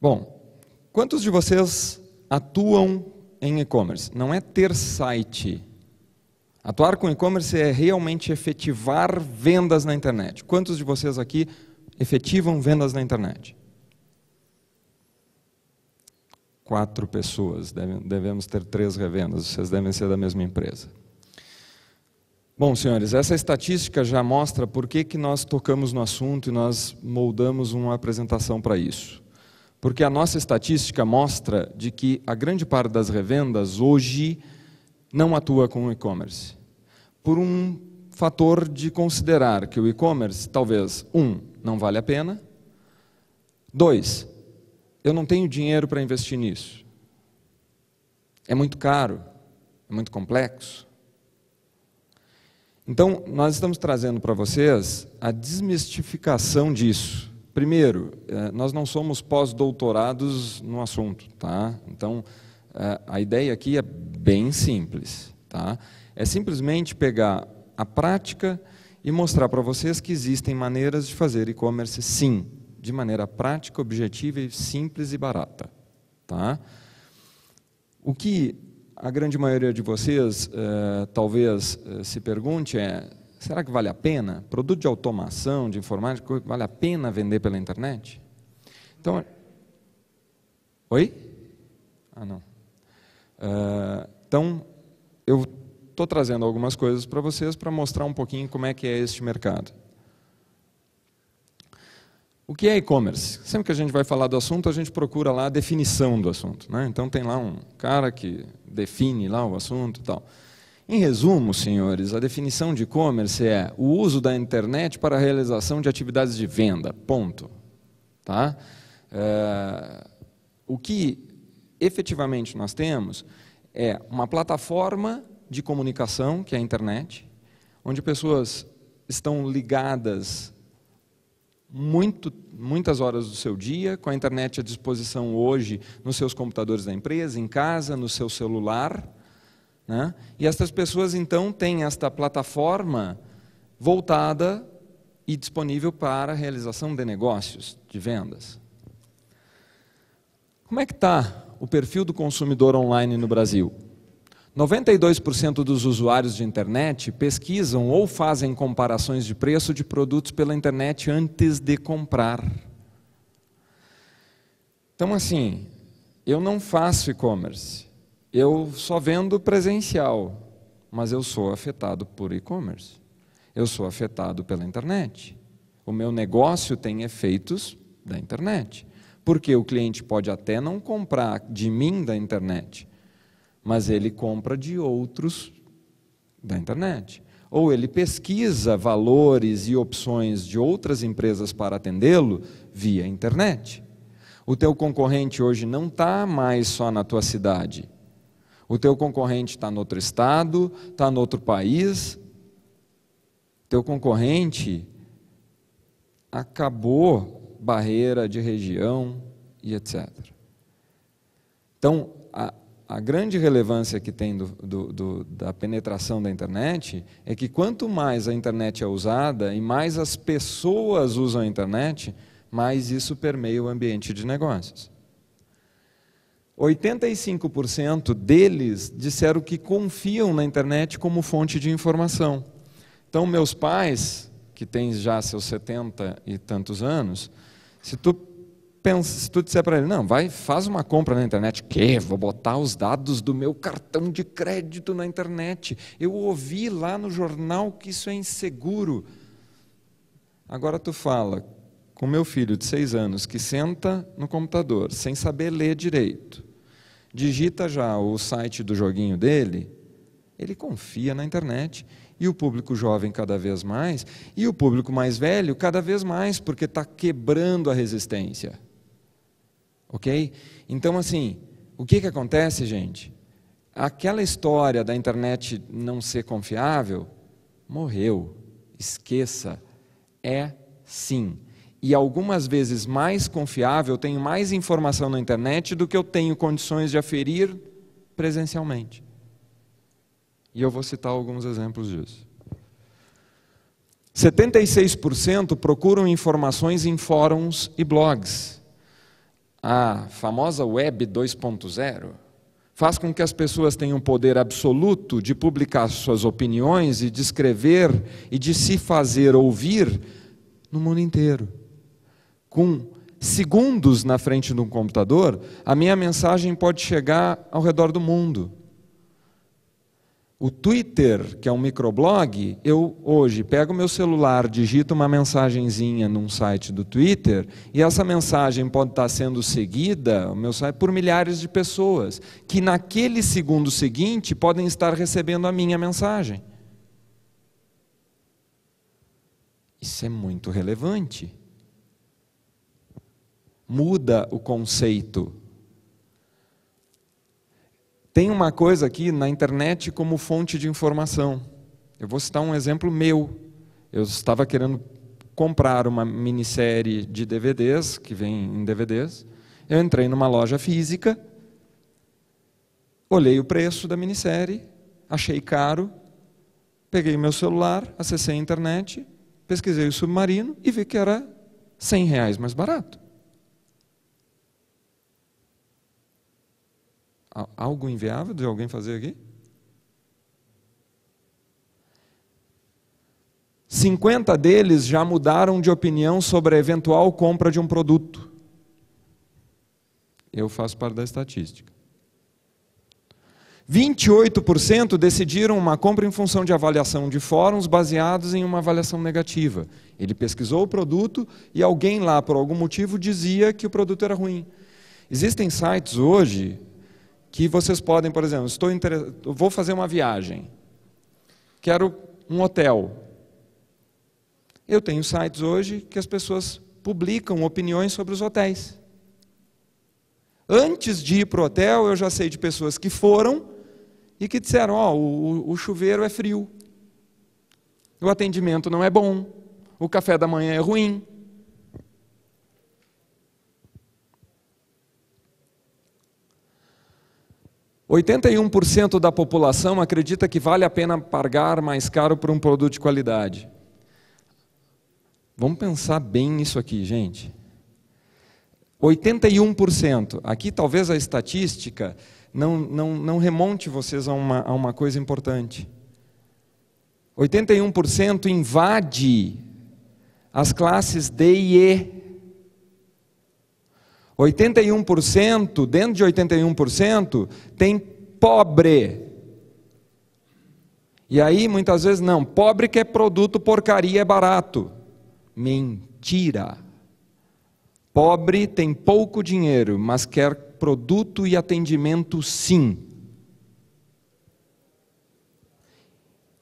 Bom, quantos de vocês atuam em e-commerce? Não é ter site. Atuar com e-commerce é realmente efetivar vendas na internet. Quantos de vocês aqui efetivam vendas na internet? Quatro pessoas, devemos ter três revendas, vocês devem ser da mesma empresa. Bom, senhores, essa estatística já mostra por que, que nós tocamos no assunto e nós moldamos uma apresentação para isso. Porque a nossa estatística mostra de que a grande parte das revendas hoje não atua com o e-commerce. Por um fator de considerar que o e-commerce, talvez, um, não vale a pena, dois, eu não tenho dinheiro para investir nisso. É muito caro, é muito complexo. Então, nós estamos trazendo para vocês a desmistificação disso. Primeiro, eh, nós não somos pós-doutorados no assunto, tá? Então, eh, a ideia aqui é bem simples, tá? É simplesmente pegar a prática e mostrar para vocês que existem maneiras de fazer e-commerce, sim, de maneira prática, objetiva e simples e barata, tá? O que a grande maioria de vocês eh, talvez se pergunte é será que vale a pena? Produto de automação, de informática, vale a pena vender pela internet? Então, oi? Ah, não. Uh, então, eu estou trazendo algumas coisas para vocês para mostrar um pouquinho como é que é este mercado. O que é e-commerce? Sempre que a gente vai falar do assunto, a gente procura lá a definição do assunto. Né? Então tem lá um cara que define lá o assunto e tal. Em resumo, senhores, a definição de e-commerce é o uso da internet para a realização de atividades de venda. Ponto. Tá? É, o que efetivamente nós temos é uma plataforma de comunicação, que é a internet, onde pessoas estão ligadas muito, muitas horas do seu dia, com a internet à disposição hoje nos seus computadores da empresa, em casa, no seu celular né? E essas pessoas então têm esta plataforma voltada e disponível para a realização de negócios, de vendas. Como é que está o perfil do consumidor online no Brasil? 92% dos usuários de internet pesquisam ou fazem comparações de preço de produtos pela internet antes de comprar. Então, assim, eu não faço e-commerce. Eu só vendo presencial, mas eu sou afetado por e-commerce. Eu sou afetado pela internet. O meu negócio tem efeitos da internet. Porque o cliente pode até não comprar de mim da internet, mas ele compra de outros da internet. Ou ele pesquisa valores e opções de outras empresas para atendê-lo via internet. O teu concorrente hoje não está mais só na tua cidade o teu concorrente está em outro estado, está em outro país. Teu concorrente acabou barreira de região e etc. Então, a, a grande relevância que tem do, do, do, da penetração da internet é que quanto mais a internet é usada e mais as pessoas usam a internet, mais isso permeia o ambiente de negócios. 85% deles disseram que confiam na internet como fonte de informação. Então, meus pais, que têm já seus 70 e tantos anos, se tu, pensa, se tu disser para ele, não, vai, faz uma compra na internet, que vou botar os dados do meu cartão de crédito na internet. Eu ouvi lá no jornal que isso é inseguro. Agora tu fala com meu filho de seis anos que senta no computador sem saber ler direito, digita já o site do joguinho dele, ele confia na internet. E o público jovem cada vez mais, e o público mais velho cada vez mais, porque está quebrando a resistência. Ok? Então, assim, o que, que acontece, gente? Aquela história da internet não ser confiável morreu. Esqueça. É sim e algumas vezes mais confiável, tenho mais informação na internet do que eu tenho condições de aferir presencialmente. E eu vou citar alguns exemplos disso. 76% procuram informações em fóruns e blogs. A famosa Web 2.0 faz com que as pessoas tenham poder absoluto de publicar suas opiniões e de escrever e de se fazer ouvir no mundo inteiro com segundos na frente de um computador, a minha mensagem pode chegar ao redor do mundo. O Twitter, que é um microblog, eu hoje pego meu celular, digito uma mensagenzinha num site do Twitter e essa mensagem pode estar sendo seguida, o meu site, por milhares de pessoas que naquele segundo seguinte podem estar recebendo a minha mensagem. Isso é muito relevante muda o conceito. Tem uma coisa aqui na internet como fonte de informação. Eu vou citar um exemplo meu. Eu estava querendo comprar uma minissérie de DVDs, que vem em DVDs. Eu entrei numa loja física, olhei o preço da minissérie, achei caro, peguei meu celular, acessei a internet, pesquisei o submarino e vi que era 100 reais mais barato. Algo inviável de alguém fazer aqui? 50 deles já mudaram de opinião sobre a eventual compra de um produto. Eu faço parte da estatística. 28% decidiram uma compra em função de avaliação de fóruns baseados em uma avaliação negativa. Ele pesquisou o produto e alguém lá, por algum motivo, dizia que o produto era ruim. Existem sites hoje que vocês podem, por exemplo, estou inter... vou fazer uma viagem, quero um hotel. Eu tenho sites hoje que as pessoas publicam opiniões sobre os hotéis. Antes de ir para o hotel, eu já sei de pessoas que foram e que disseram: Ó, oh, o, o chuveiro é frio, o atendimento não é bom, o café da manhã é ruim, 81% da população acredita que vale a pena pagar mais caro por um produto de qualidade. Vamos pensar bem nisso aqui, gente. 81%. Aqui talvez a estatística não, não, não remonte vocês a uma, a uma coisa importante. 81% invade as classes D e E 81%, dentro de 81%, tem pobre. E aí muitas vezes não, pobre que é produto porcaria é barato. Mentira. Pobre tem pouco dinheiro, mas quer produto e atendimento sim.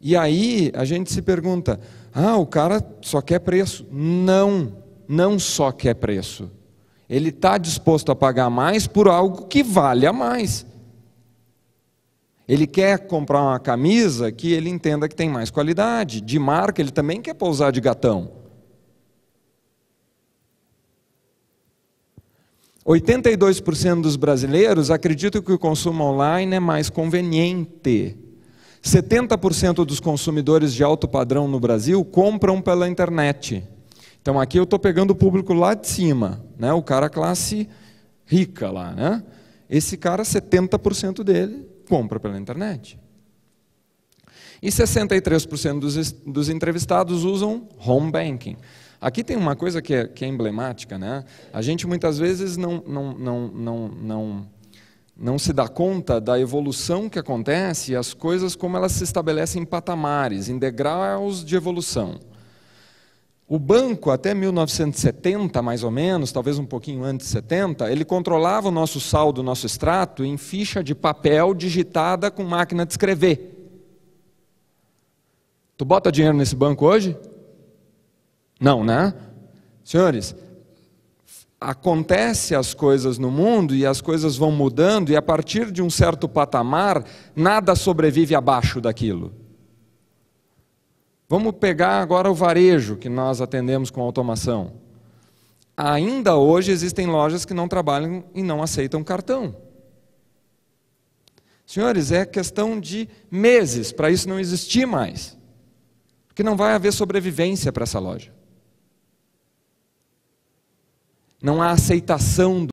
E aí a gente se pergunta: ah, o cara só quer preço. Não, não só quer preço ele está disposto a pagar mais por algo que vale a mais. Ele quer comprar uma camisa que ele entenda que tem mais qualidade. De marca, ele também quer pousar de gatão. 82% dos brasileiros acreditam que o consumo online é mais conveniente. 70% dos consumidores de alto padrão no Brasil compram pela internet. Então aqui eu estou pegando o público lá de cima, né? o cara classe rica lá. Né? Esse cara, 70% dele compra pela internet. E 63% dos, dos entrevistados usam home banking. Aqui tem uma coisa que é, que é emblemática, né? A gente muitas vezes não, não, não, não, não, não se dá conta da evolução que acontece e as coisas como elas se estabelecem em patamares, em degraus de evolução. O banco, até 1970, mais ou menos, talvez um pouquinho antes de 70, ele controlava o nosso saldo, o nosso extrato, em ficha de papel digitada com máquina de escrever. Tu bota dinheiro nesse banco hoje? Não, né? Senhores, acontece as coisas no mundo e as coisas vão mudando, e a partir de um certo patamar, nada sobrevive abaixo daquilo. Vamos pegar agora o varejo que nós atendemos com automação. Ainda hoje existem lojas que não trabalham e não aceitam cartão. Senhores, é questão de meses para isso não existir mais. Porque não vai haver sobrevivência para essa loja. Não há aceitação do